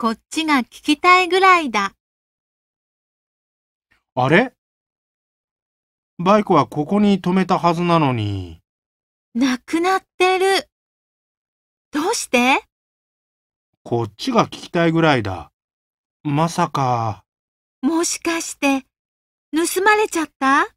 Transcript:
こっちが聞きたいぐらいだ。あれバイクはここに止めたはずなのに。なくなってる。どうしてこっちが聞きたいぐらいだ。まさか。もしかして、盗まれちゃった